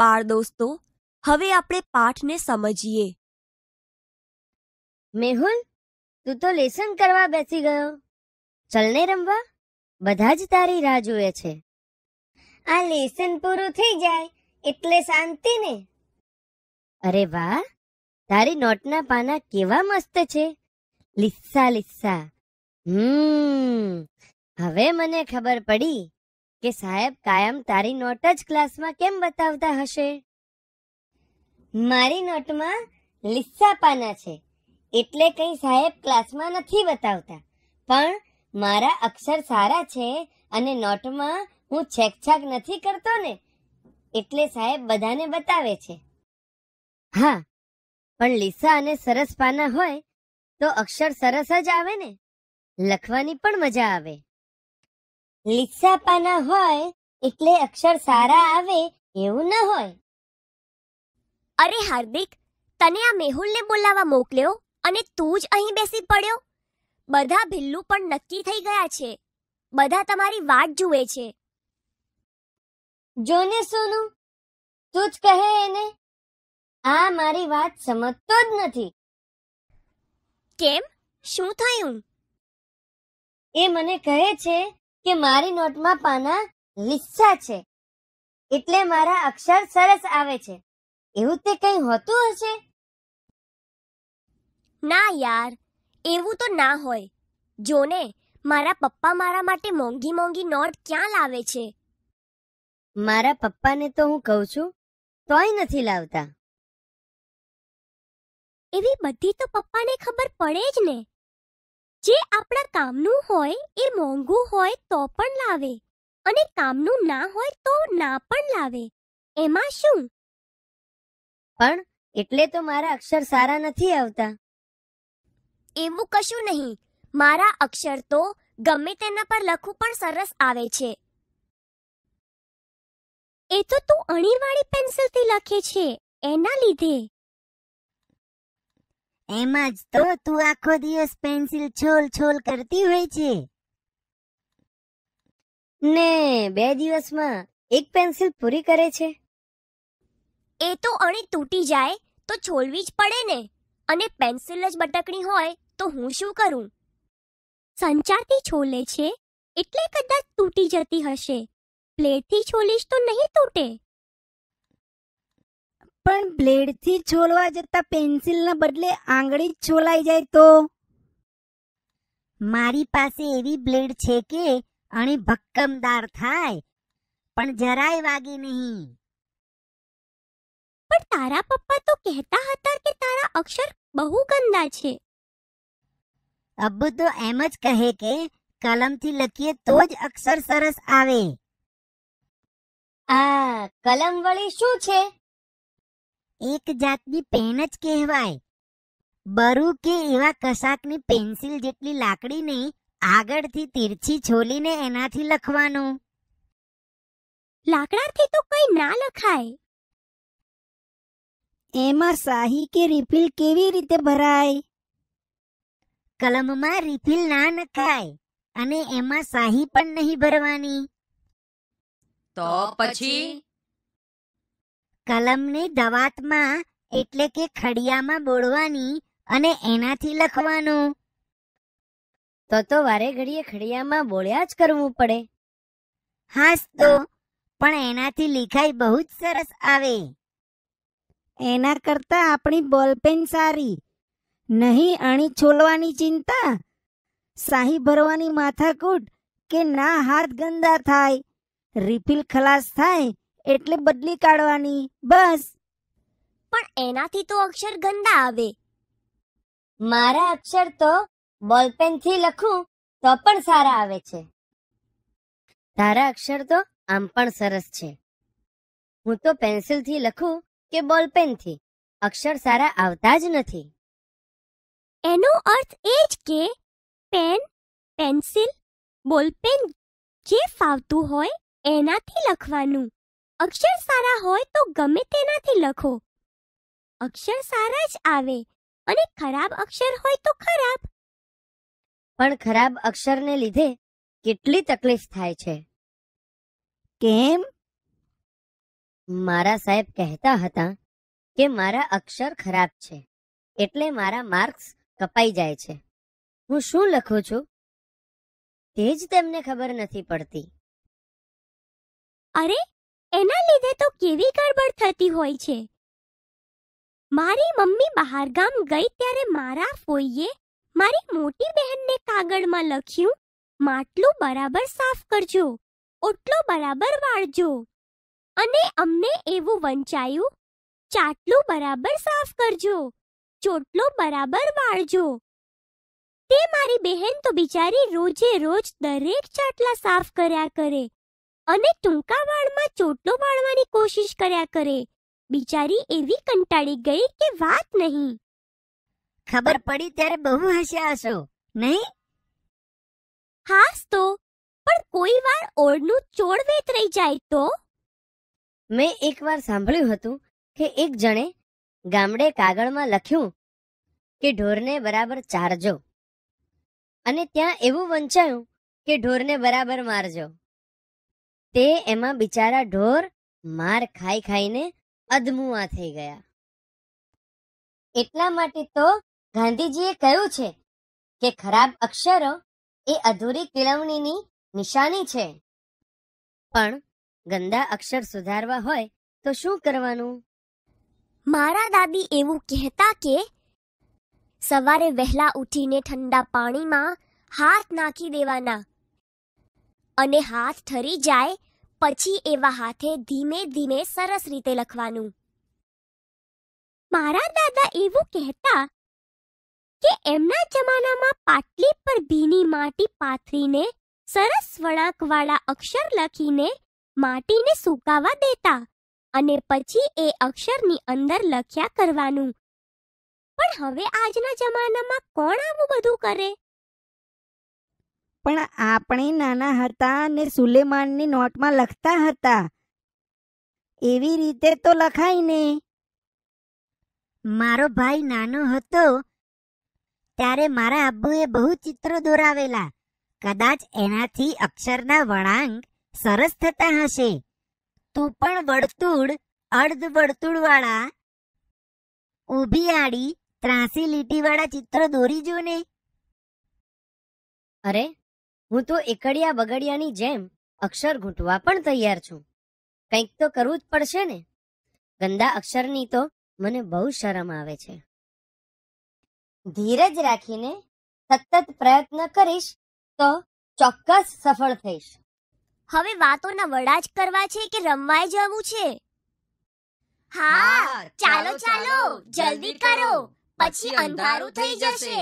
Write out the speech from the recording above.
બાળ દોસ્તો હવે આપણે પાઠને સમજીએ મેહુલ તું તો લેસન કરવા બેસી ગયો ચલને રમવા બધા જ તારી રાહ જુએ છે આ લેસન પૂરું થઈ જાય એટલે શાંતિ ને અરે વાહ તારી નોટના પાના કેવા મસ્ત છે લિસ્સા લિસ્સા હમ હવે મને ખબર પડી કે સાહેબ કાયમ તારી નોટ જ ક્લાસમાં કેમ બતાવતા હશે મારી નોટમાં લિસ્સા પાના છે એટલે કંઈ સાહેબ ક્લાસમાં નથી બતાવતા પણ મારા અક્ષર સારા છે અને નોટમાં હું છેકછાક નથી કરતો ને એટલે સાહેબ બધાને બતાવે છે હા પણ લીસા અને સરસ પાના હોય તો અક્ષર સરસ જ આવે ને લખવાની પણ મજા આવે લીસા પાના હોય એટલે અક્ષર સારા આવે એવું ન હોય અરે હાર્દિક તને આ મેહુલને બોલાવવા મોકલ્યો અને તું જ અહીં બેસી પડ્યો બધા ભિલ્લુ પણ નક્કી થઈ ગયા છે બધા તમારી વાત જુએ છે જોને સોનું તું જ કહે એને આ મારી વાત સમજતો જ નથી કેમ શું થયું એ મને કહે છે કે મારી નોટમાં પાના લીસા છે એટલે મારા અક્ષર સરસ આવે છે એવું તે કંઈ હોતું હશે ના યાર એવું તો ના હોય જોને મારા પપ્પા મારા માટે મોંઘી મોંઘી નોટ ક્યાં લાવે છે મારા પપ્પાને તો હું કહું છું તોય નથી લાવતા એવી બધી તો પપ્પાને ખબર પડે જ ને જે આપણા કામનું હોય એ મોંઘું હોય તો પણ લાવે અને કામનું ના હોય તો ના પણ લાવે એમાં શું પણ એટલે તો મારા અક્ષર સારા નથી આવતા એવું કશું નહીં મારા અક્ષર તો ગમે તેના પર લખવું પણ સરસ આવે છે એ તો તું અણીરવાળી પેન્સિલથી લખે છે એના લીધે એમાં જ તો તું આખો દિવસ પેન્સિલ છોલ છોલ કરતી હોય છે ને બે દિવસમાં એક પેન્સિલ પૂરી કરે છે એ તો અણી તૂટી જાય તો છોલવી જ પડે ને અને પેન્સિલ જ બટકણી હોય તો હું શું કરું સંચારથી છોલે છે એટલે કદાચ તૂટી જતી હશે પ્લેટથી છોલીશ તો નહીં તૂટે પણ બ્લેડથી છોલવા જતાં પેન્સિલના બદલે આંગળી છોલાઈ જાય તો મારી પાસે એવી બ્લેડ છે કે અણી ભક્કમદાર થાય પણ જરાય વાગે નહીં પણ તારા પપ્પા તો કહેતા હતા કે તારા અક્ષર બહુ ગંદા છે અબ્બુ તો એમ જ કહે કે કલમથી લખીએ તો જ અક્ષર સરસ આવે આ કલમ વળી શું છે એક જાતની પેન જ કહેવાય બરુ કે એવા કશાકની પેન્સિલ જેટલી લાકડીને આગળથી તીરછી છોલીને એનાથી લખવાનું લાકડાથી તો કઈ ના લખાય એમાં શાહી કે રિફિલ કેવી રીતે ભરાય કલમમાં રિફિલ ના નખાય અને એમાં શાહી પણ નહીં ભરવાની તો પછી કલમને દવાતમાં એટલે કે ખડિયામાં બોળવાની અને એનાથી લખવાનું તો તો વારે ઘડીએ ખડિયામાં બોળ્યા જ કરવું પડે હાસ તો પણ એનાથી લિખાઈ બહુ જ સરસ આવે એના કરતા આપણી બોલપેન સારી નહીં અણી છોલવાની ચિંતા સાહી ભરવાની માથાકૂટ કે ના હાથ ગંદા થાય રિફિલ ખલાસ થાય એટલે બદલી કાઢવાની બસ પણ એનાથી તો અક્ષર ગંદા આવે મારા અક્ષર તો બોલપેનથી લખું તો પણ સારા આવે છે તારા અક્ષર તો આમ પણ સરસ છે હું તો પેન્સિલથી લખું કે બોલપેનથી અક્ષર સારા આવતા જ નથી એનો અર્થ એ જ કે પેન પેન્સિલ બોલપેન જે ફાવતું હોય એનાથી લખવાનું અક્ષર સારા હોય તો ગમે તેનાથી લખો અક્ષર સારા જ આવે અને ખરાબ અક્ષર હોય તો ખરાબ પણ ખરાબ અક્ષરને લીધે કેટલી તકલીફ થાય છે કેમ મારા સાહેબ કહેતા હતા કે મારા અક્ષર ખરાબ છે એટલે મારા માર્ક્સ કપાઈ જાય છે હું શું લખું છું તે જ તેમને ખબર નથી પડતી અરે એના લીધે તો કેવી ગડબડ થતી હોય છે મારી મમ્મી બહાર ગામ ગઈ ત્યારે મારા ફોઈએ મારી મોટી બહેનને કાગળમાં લખ્યું માટલું બરાબર સાફ કરજો ઓટલો બરાબર વાળજો અને અમને એવું વંચાયું ચાટલું બરાબર સાફ કરજો ચોટલો બરાબર વાળજો તે મારી બહેન તો બિચારી રોજે રોજ દરેક ચાટલા સાફ કર્યા કરે અને ટૂંકા વાળમાં ચોટલો વાળવાની કોશિશ કર્યા કરે બિચારી એવી કંટાળી ગઈ કે વાત નહીં ખબર પડી ત્યારે બહુ હસ્યા હશો નહીં હાસ તો પણ કોઈ વાર ઓળનું ચોળ રહી જાય તો મેં એકવાર સાંભળ્યું હતું કે એક જણે ગામડે કાગળમાં લખ્યું કે ઢોરને બરાબર ચારજો અને ત્યાં એવું વંચાયું કે ઢોરને બરાબર મારજો તે એમાં બિચારા ઢોર માર ખાઈ ખાઈને અધમુઆ થઈ ગયા એટલા માટે તો ગાંધીજીએ કહ્યું છે કે ખરાબ અક્ષરો એ અધૂરી કેળવણીની નિશાની છે પણ ગંદા અક્ષર સુધારવા હોય તો શું કરવાનું મારા દાદી એવું કહેતા કે સવારે વહેલા ઉઠીને ઠંડા પાણીમાં હાથ નાખી દેવાના અને હાથ ઠરી જાય પછી એવા હાથે ધીમે ધીમે સરસ રીતે લખવાનું મારા દાદા એવું કહેતા કે એમના જમાનામાં પાટલી પર ભીની માટી પાથરીને સરસ વળાંકવાળા અક્ષર લખીને માટીને સુકાવા દેતા અને પછી એ અક્ષરની અંદર લખ્યા કરવાનું પણ હવે આજના જમાનામાં કોણ આવું બધું કરે પણ આપણે નાના હતા અને સુલેમાનની નોટમાં લખતા હતા એવી રીતે તો લખાય ને મારો ભાઈ નાનો હતો ત્યારે મારા આબુએ બહુ ચિત્રો દોરાવેલા કદાચ એનાથી અક્ષરના વળાંક સરસ થતા હશે તું પણ વર્તુળ અર્ધ વર્તુળવાળા ઊભી આડી ત્રાસી લીટીવાળા ચિત્ર દોરી જો ને અરે હું તો એકડિયા બગડિયાની જેમ અક્ષર ઘૂંટવા પણ તૈયાર છું કંઈક તો કરવું જ પડશે ને ગંદા અક્ષરની તો મને બહુ શરમ આવે છે ધીરજ રાખીને સતત પ્રયત્ન કરીશ તો ચોક્કસ સફળ થઈશ હવે વાતોના વડા જ કરવા છે કે રમવાય જવું છે હા ચાલો ચાલો જલ્દી કરો પછી અંધારું થઈ જશે